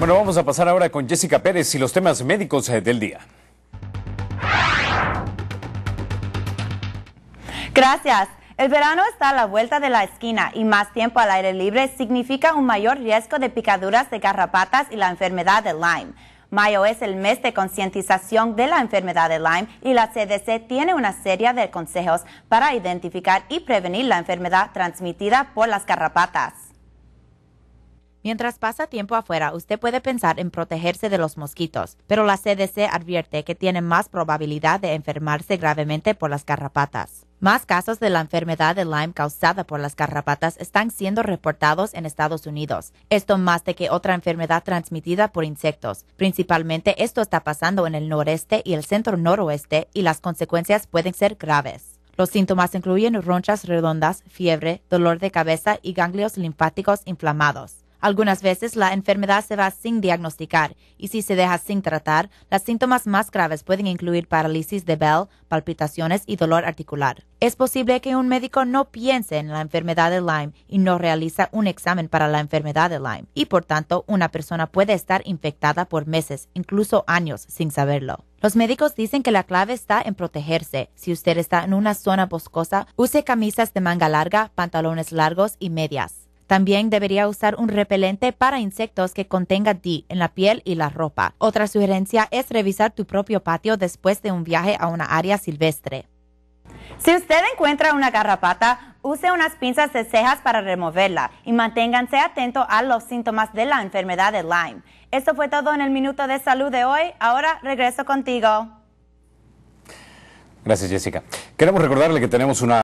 Bueno, vamos a pasar ahora con Jessica Pérez y los temas médicos eh, del día. Gracias. El verano está a la vuelta de la esquina y más tiempo al aire libre significa un mayor riesgo de picaduras de garrapatas y la enfermedad de Lyme. Mayo es el mes de concientización de la enfermedad de Lyme y la CDC tiene una serie de consejos para identificar y prevenir la enfermedad transmitida por las garrapatas. Mientras pasa tiempo afuera, usted puede pensar en protegerse de los mosquitos, pero la CDC advierte que tiene más probabilidad de enfermarse gravemente por las garrapatas. Más casos de la enfermedad de Lyme causada por las garrapatas están siendo reportados en Estados Unidos, esto más de que otra enfermedad transmitida por insectos. Principalmente esto está pasando en el noreste y el centro noroeste y las consecuencias pueden ser graves. Los síntomas incluyen ronchas redondas, fiebre, dolor de cabeza y ganglios linfáticos inflamados. Algunas veces la enfermedad se va sin diagnosticar y si se deja sin tratar, los síntomas más graves pueden incluir parálisis de Bell, palpitaciones y dolor articular. Es posible que un médico no piense en la enfermedad de Lyme y no realiza un examen para la enfermedad de Lyme y por tanto una persona puede estar infectada por meses, incluso años, sin saberlo. Los médicos dicen que la clave está en protegerse. Si usted está en una zona boscosa, use camisas de manga larga, pantalones largos y medias. También debería usar un repelente para insectos que contenga ti en la piel y la ropa. Otra sugerencia es revisar tu propio patio después de un viaje a una área silvestre. Si usted encuentra una garrapata, use unas pinzas de cejas para removerla y manténganse atento a los síntomas de la enfermedad de Lyme. Esto fue todo en el Minuto de Salud de hoy. Ahora regreso contigo. Gracias, Jessica. Queremos recordarle que tenemos una...